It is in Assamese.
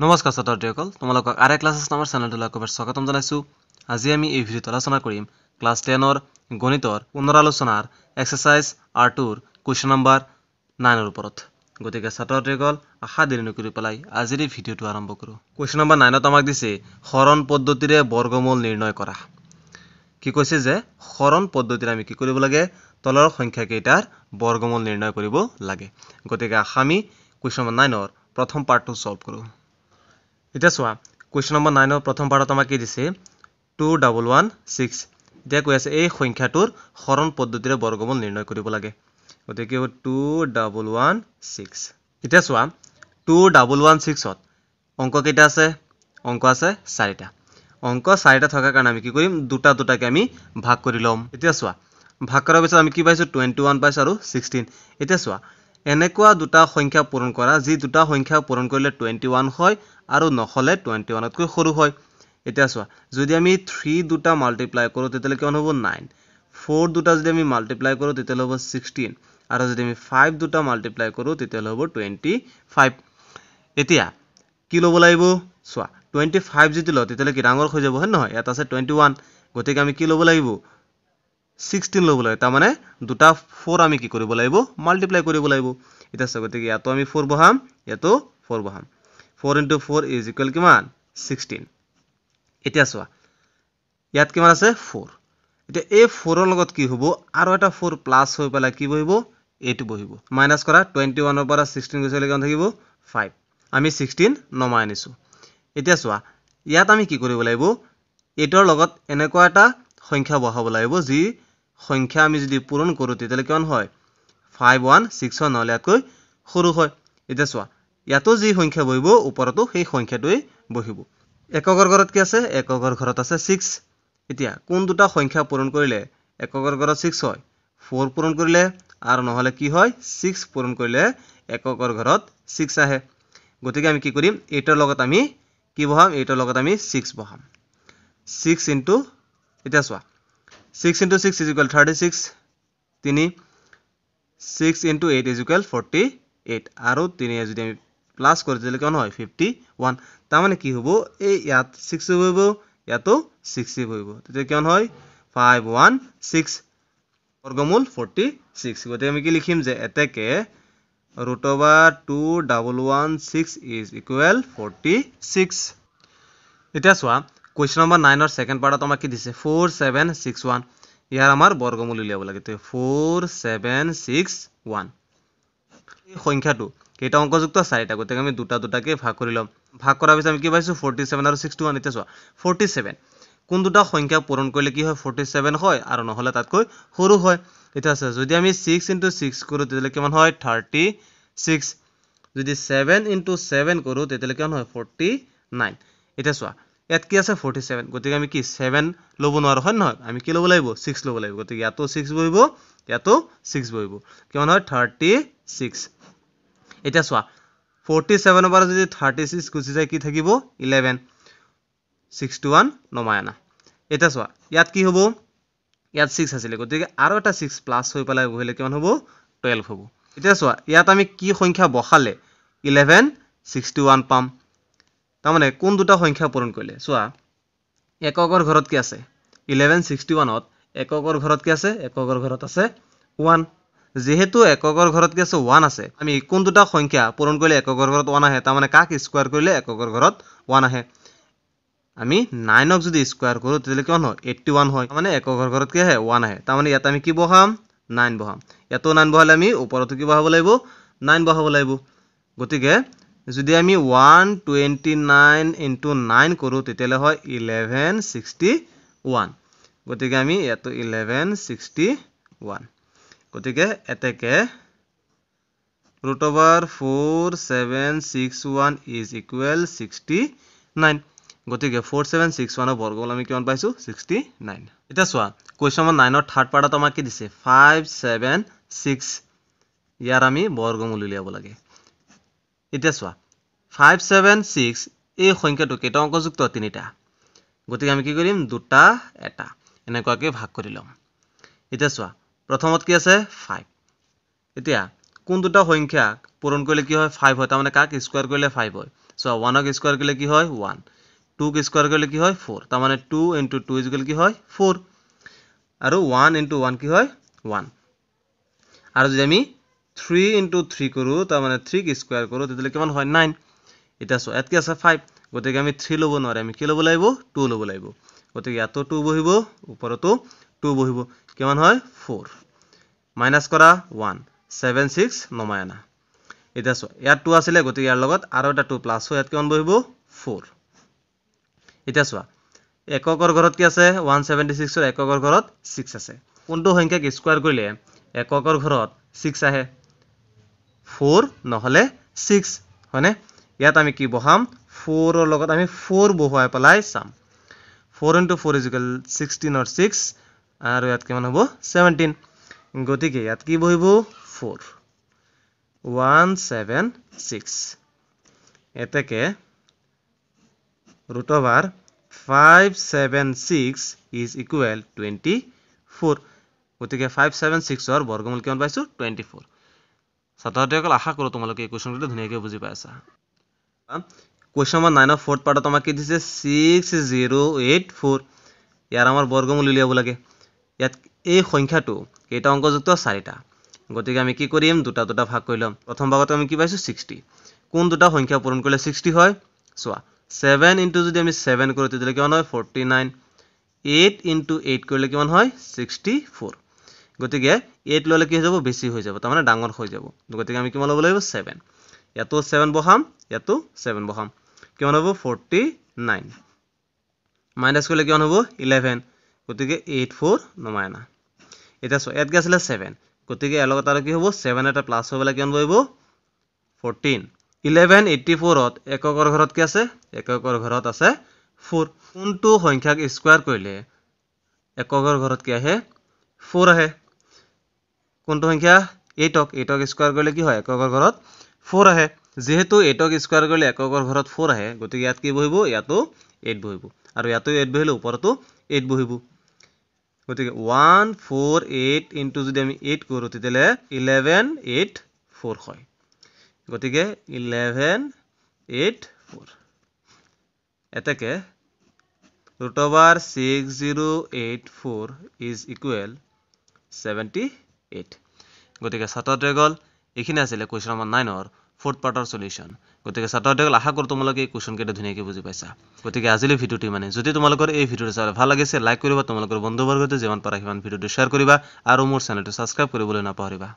নমস্কাৰ ছাত্ৰীসকল তোমালোকক আৰ এ ক্লাছেছ নামৰ চেনেলটোলৈ একেবাৰে স্বাগতম জনাইছোঁ আজি আমি এই ভিডিঅ'ত আলোচনা কৰিম ক্লাছ টেনৰ গণিতৰ পুনৰ আলোচনাৰ এক্সাৰচাইজ আৰ টুৰ কুৱেশ্যন নম্বৰ নাইনৰ ওপৰত গতিকে ছাত্ৰীসকল আশা দেৰি নকৰি পেলাই আজিৰ এই ভিডিঅ'টো আৰম্ভ কৰোঁ কুৱেশ্যন নম্বৰ নাইনত আমাক দিছে শৰণ পদ্ধতিৰে বৰ্গমূল নিৰ্ণয় কৰা কি কৈছে যে শৰণ পদ্ধতিৰে আমি কি কৰিব লাগে তলৰ সংখ্যাকেইটাৰ বৰ্গমূল নিৰ্ণয় কৰিব লাগে গতিকে আশা আমি কুৱেশ্যন নম্বৰ নাইনৰ প্ৰথম পাৰ্টটো ছল্ভ কৰোঁ এতিয়া চোৱা কুৱেশ্যন নম্বৰ নাইনৰ প্ৰথম পাৰ্টত আমাক কি দিছে টু ডাবল ওৱান ছিক্স এতিয়া কৈ আছে এই সংখ্যাটোৰ শৰণ পদ্ধতিৰে বৰ্গমূল নিৰ্ণয় কৰিব লাগে গতিকে টু ডাবল ওৱান ছিক্স এতিয়া চোৱা টু ডাবল ওৱান ছিক্সত অংক কেইটা আছে অংক আছে চাৰিটা অংক চাৰিটা থকাৰ কাৰণে আমি কি কৰিম দুটা দুটাকৈ আমি ভাগ কৰি ল'ম এতিয়া চোৱা ভাগ কৰাৰ পিছত আমি কি পাইছোঁ টুৱেণ্টি ওৱান পাইছোঁ আৰু ছিক্সটিন এতিয়া চোৱা এনেকুৱা দুটা সংখ্যা পূৰণ কৰা যি দুটা সংখ্যা পূৰণ কৰিলে টুৱেণ্টি ওৱান হয় আৰু নহ'লে টুৱেণ্টি ওৱানতকৈ সৰু হয় এতিয়া চোৱা যদি আমি থ্ৰী দুটা মাল্টিপ্লাই কৰোঁ তেতিয়াহ'লে কিমান হ'ব নাইন ফ'ৰ দুটা যদি আমি মাল্টিপ্লাই কৰোঁ তেতিয়াহ'লে হ'ব ছিক্সটিন আৰু যদি আমি ফাইভ দুটা মাল্টিপ্লাই কৰোঁ তেতিয়াহ'লে হ'ব টুৱেণ্টি ফাইভ এতিয়া কি ল'ব লাগিব চোৱা টুৱেণ্টি ফাইভ যদি লওঁ তেতিয়াহ'লে কি ডাঙৰ হৈ যাব হয় নহয় ইয়াত আছে টুৱেণ্টি ওৱান গতিকে আমি কি ল'ব লাগিব ছিক্সটিন ল'ব লাগে তাৰমানে দুটা ফ'ৰ আমি কি কৰিব লাগিব মাল্টিপ্লাই কৰিব লাগিব এতিয়া চাওক গতিকে ইয়াতো আমি ফ'ৰ বহাম ইয়াতো ফ'ৰ বহাম four into four is equal কিমান ছিক্সটিন এতিয়া চোৱা ইয়াত কিমান আছে ফ'ৰ এতিয়া এই ফ'ৰৰ লগত কি হ'ব আৰু এটা ফ'ৰ প্লাছ হৈ পেলাই কি বহিব এইটো বহিব মাইনাছ কৰা টুৱেণ্টি ওৱানৰ পৰা ছিক্সটিন গৈছিলে কিমান থাকিব ফাইভ আমি ছিক্সটিন নমাই আনিছো এতিয়া চোৱা ইয়াত আমি কি কৰিব লাগিব এইটোৰ লগত এনেকুৱা এটা সংখ্যা বঢ়াব লাগিব যি সংখ্যা আমি যদি পূৰণ কৰোঁ তেতিয়াহ'লে কিমান হয় ফাইভ ওৱান ছিক্স সিক্স নহ'লে ইয়াতকৈ সৰু হয় এতিয়া চোৱা ইয়াতো যি সংখ্যা বহিব ওপৰতো সেই সংখ্যাটোৱেই বহিব এককৰ ঘৰত কি আছে এককৰ ঘৰত আছে ছিক্স এতিয়া কোন দুটা সংখ্যা পূৰণ কৰিলে এককৰ ঘৰত ছিক্স হয় ফ'ৰ পূৰণ কৰিলে আৰু নহলে কি হয় ছিক্স পূৰণ কৰিলে এককৰ ঘৰত ছিক্স আহে গতিকে আমি কি কৰিম এইটৰ লগত আমি কি বহাম এইটৰ লগত আমি ছিক্স বহাম ছিক্স ইন্টু এতিয়া চোৱা six into six is equal thirty six তিনি six into eight is equal forty eight আৰু তিনিয়ে যদি আমি প্লাছ কৰি দিলে কিয় নহয় ফিফটি ওৱান তাৰমানে কি হ'ব এই ইয়াত ছিক্সি বহিব ইয়াতো ছিক্সি বহিব তেতিয়া কিয় হয় ফাইভ ওৱান ছিক্স বৰ্গমূল ফৰ্টি ছিক্স গতিকে আমি কি লিখিম যে এতেকে root over two double one six is equal forty six এতিয়া চোৱা কুৱেশ্যন নম্বৰ নাইনৰ ছেকেণ্ড পাৰ্টত আমাক কি দিছে ফ'ৰ ছেভেন ছিক্স ওৱান ইয়াৰ আমাৰ বৰ্গমূল উলিয়াব লাগে ফ'ৰ ছেভেন ছিক্স ওৱান এই সংখ্যাটো কেইটা অংকযুক্ত চাৰিটা গতিকে আমি দুটা দুটাকৈ ভাগ কৰি ল'ম ভাগ কৰাৰ পিছত আমি কি পাইছোঁ ফৰ্টি ছেভেন আৰু ছিক্সটি ওৱান এতিয়া চোৱা ফৰ্টি ছেভেন কোন দুটা সংখ্যা পূৰণ কৰিলে কি হয় ফৰ্টি ছেভেন হয় আৰু নহ'লে তাতকৈ সৰু হয় এতিয়া আছে যদি আমি ছিক্স ইণ্টু ছিক্স কৰোঁ তেতিয়াহ'লে কিমান হয় থাৰ্টি ছিক্স যদি ছেভেন ইণ্টু তেতিয়াহ'লে কিমান হয় ফৰ্টি নাইন এতিয়া চোৱা ইয়াত কি আছে ফৰ্টি 47 গতিকে আমি কি ছেভেন লব নোৱাৰোঁ হয় নহয় আমি কি লব লাগিব ছিক্স লব লাগিব গতিকে ইয়াতো ছিক্স বহিব ইয়াতো ছিক্স বহিব কিমান হয় থাৰ্টি এতিয়া চোৱা ফৰ্টি 47 পৰা যদি থাৰ্টি ছিক্স গুচি যায় কি থাকিব ইলেভেন ওৱান নমাই নমায়না এতিয়া চোৱা ইয়াত কি হ'ব ইয়াত ছিক্স আছিলে গতিকে আৰু এটা ছিক্স প্লাছ হৈ পেলাই বহিলে কিমান হ'ব 12 হ'ব এতিয়া চোৱা ইয়াত আমি কি সংখ্যা বহালে ছিক্সটি ওৱান পাম তাৰমানে কোন দুটা সংখ্যা পূৰণ কৰিলে চোৱা এককৰ ঘৰত কি আছে ইলেভেন ছিক্সটি ওৱানত এককৰ ঘৰত কি আছে এককৰ ঘৰত আছে ওৱান যিহেতু এককৰ ঘৰত কি আছে ওৱান আছে আমি কোন দুটা সংখ্যা পূৰণ কৰিলে এককৰ ঘৰত ওৱান আহে তাৰমানে কাক স্কুৱাৰ কৰিলে এককৰ ঘৰত ওৱান আহে আমি নাইনক যদি স্কোৱাৰ কৰোঁ তেতিয়াহ'লে কিমান হয় এইটটি ওৱান হয় তাৰমানে এককৰ ঘৰত কি আহে ওৱান আহে তাৰমানে ইয়াত আমি কি বহাম নাইন বহাম ইয়াতো নাইন বহালে আমি ওপৰতো কি বহাব লাগিব নাইন বহাব লাগিব গতিকে যদি আমি one twenty nine into nine কৰোঁ তেতিয়াহ'লে হয় ইলেভেন ছিক্সটি ওৱান গতিকে আমি ইয়াতো ইলেভেন ছিক্সটি ওৱান গতিকে এতেকে root over four seven six one is equal sixty nine গতিকে ফ'ৰ ছেভেন ছিক্স ওৱানৰ বৰ্গল আমি কিমান পাইছোঁ ছিক্সটি নাইন এতিয়া চোৱা কুৱেশ্যন নম্বৰ নাইনৰ থাৰ্ড পাৰ্টত আমাক কি দিছে ফাইভ ছেভেন ছিক্স ইয়াৰ আমি বৰ্গমূল উলিয়াব লাগে এতিয়া চোৱা ফাইভ ছেভেন ছিক্স এই সংখ্যাটো কেইটা অংকযুক্ত তিনিটা গতিকে আমি কি কৰিম দুটা এটা এনেকুৱাকৈ ভাগ কৰি ল'ম এতিয়া চোৱা প্ৰথমত কি আছে ফাইভ এতিয়া কোন দুটা সংখ্যা পূৰণ কৰিলে কি হয় ফাইভ হয় তাৰমানে কাক স্কোৱাৰ কৰিলে ফাইভ হয় চোৱা ওৱানক স্কোৱাৰ কৰিলে কি হয় ওৱান টুক স্কোৱাৰ কৰিলে কি হয় ফ'ৰ তাৰমানে টু ইণ্টু টু ইজ কৰিলে কি হয় ফ'ৰ আৰু ওৱান ইণ্টু ওৱান কি হয় ওৱান আৰু যদি আমি থ্ৰী ইণ্টু থ্ৰী কৰোঁ তাৰমানে থ্ৰীক স্কুৱাৰ কৰোঁ তেতিয়াহ'লে কিমান হয় নাইন এতিয়া চোৱা ইয়াতকৈ আছে ফাইভ গতিকে আমি থ্ৰী ল'ব নোৱাৰি আমি কি ল'ব লাগিব টু ল'ব লাগিব গতিকে ইয়াতো টু বহিব ওপৰতো টু বহিব কিমান হয় ফ'ৰ মাইনাছ কৰা ওৱান ছেভেন ছিক্স নমাই অনা এতিয়া চোৱা ইয়াত টু আছিলে গতিকে ইয়াৰ লগত আৰু এটা টু প্লাছ হয় ইয়াত কিমান বহিব ফ'ৰ এতিয়া চোৱা এককৰ ঘৰত কি আছে ওৱান ছেভেণ্টি ছিক্সৰ এককৰ ঘৰত ছিক্স আছে কোনটো সংখ্যাক স্কুৱাৰ কৰিলে এককৰ ঘৰত ছিক্স আহে ফ'ৰ নহলে ছিক্স হয়নে ইয়াত আমি কি বহাম ফ'ৰৰ লগত আমি ফ'ৰ বহুৱাই পেলাই চাম four into four is equal 16 or 6 আৰু ইয়াত কিমান হ'ব 17 গতিকে ইয়াত কি বহিব 4 176 এতেকে root over 576 is equal 24 গতিকে ছেভেন ছিক্সৰ বৰ্গমূল কিমান পাইছো ফ'ৰ ছাত্ৰ আশা কৰোঁ তোমালোকে এই কুৱেশ্যনটো ধুনীয়াকৈ বুজি পাইছা কুৱেশ্যন নম্বৰ নাইনৰ ফৰ্থ পাৰ্টত আমাক কি দিছে ছিক্স জিৰ' এইট ফ'ৰ ইয়াৰ আমাৰ বৰ্গমূল উলিয়াব লাগে ইয়াত এই সংখ্যাটো কেইটা অংকযুক্ত চাৰিটা গতিকে আমি কি কৰিম দুটা দুটা ভাগ কৰি ল'ম প্ৰথম ভাগতে আমি কি পাইছোঁ ছিক্সটি কোন দুটা সংখ্যা পূৰণ কৰিলে ছিক্সটি হয় চোৱা ছেভেন ইণ্টু যদি আমি ছেভেন কৰোঁ তেতিয়াহ'লে কিমান হয় forty nine eight into eight কৰিলে কিমান হয় ছিক্সটি ফ'ৰ গতিকে এইট ল'লে কি হৈ যাব বেছি হৈ যাব তাৰমানে ডাঙৰ হৈ যাব গতিকে আমি কিমান ল'ব লাগিব ছেভেন ইয়াতো ছেভেন বহাম ইয়াতো ছেভেন বহাম কিমান হ'ব ফৰ্টি নাইন মাইনাছ কৰিলে কিমান হ'ব ইলেভেন গতিকে এইট ফ'ৰ নমাই না এতিয়া ইয়াত কি আছিলে ছেভেন গতিকে ইয়াৰ লগত আৰু কি হ'ব ছেভেন এটা প্লাছ হৈ লাগে কিমান বহিব ফৰ্টিন ইলেভেন এইটি ফ'ৰত এককৰ ঘৰত কি আছে এককৰ ঘৰত আছে ফ'ৰ কোনটো সংখ্যাক স্কোৱাৰ কৰিলে এককৰ ঘৰত কি আহে ফ'ৰ আহে কোনটো সংখ্যা এইটক এইটক স্কোয়াৰ কৰলে কি হয় এককৰ ঘৰত 4 আহে যেহেতু এইটক স্কোয়াৰ কৰলে এককৰ ঘৰত 4 আহে গতিকে ইয়াত কি বহিব ইয়াতো 8 বহিব আৰু ইয়াতো 8 বহিলে ওপৰতো 8 বহিব গতিকে 1 4 8 ইনটু যদি আমি 8 কৰো তেতিয়ালে 11 8 4 হয় গতিকে 11 8 4 এতেকে root over 6084 is equal 70 eight গতিকে ছাত্ৰত্ৰগল এইখিনি আছিলে কুৱেশ্যন নম্বৰ নাইনৰ ফৰ্থ পাৰ্টৰ চলিউশ্যন গতিকে ছাত্ৰত্ৰগল আশা কৰোঁ তোমালোকে এই কুৱেশ্যনকেইটা ধুনীয়াকৈ বুজি পাইছা গতিকে আজিলৈ ভিডিঅ'টো মানে যদি তোমালোকৰ এই ভিডিঅ'টো চাই ভাল লাগিছে লাইক কৰিবা তোমালোকৰ বন্ধুবৰ্গতো যিমান পাৰা সিমান ভিডিঅ'টো শ্বেয়াৰ কৰিবা আৰু মোৰ চেনেলটো ছাবস্ক্ৰাইব কৰিবলৈ নাপাহৰিবা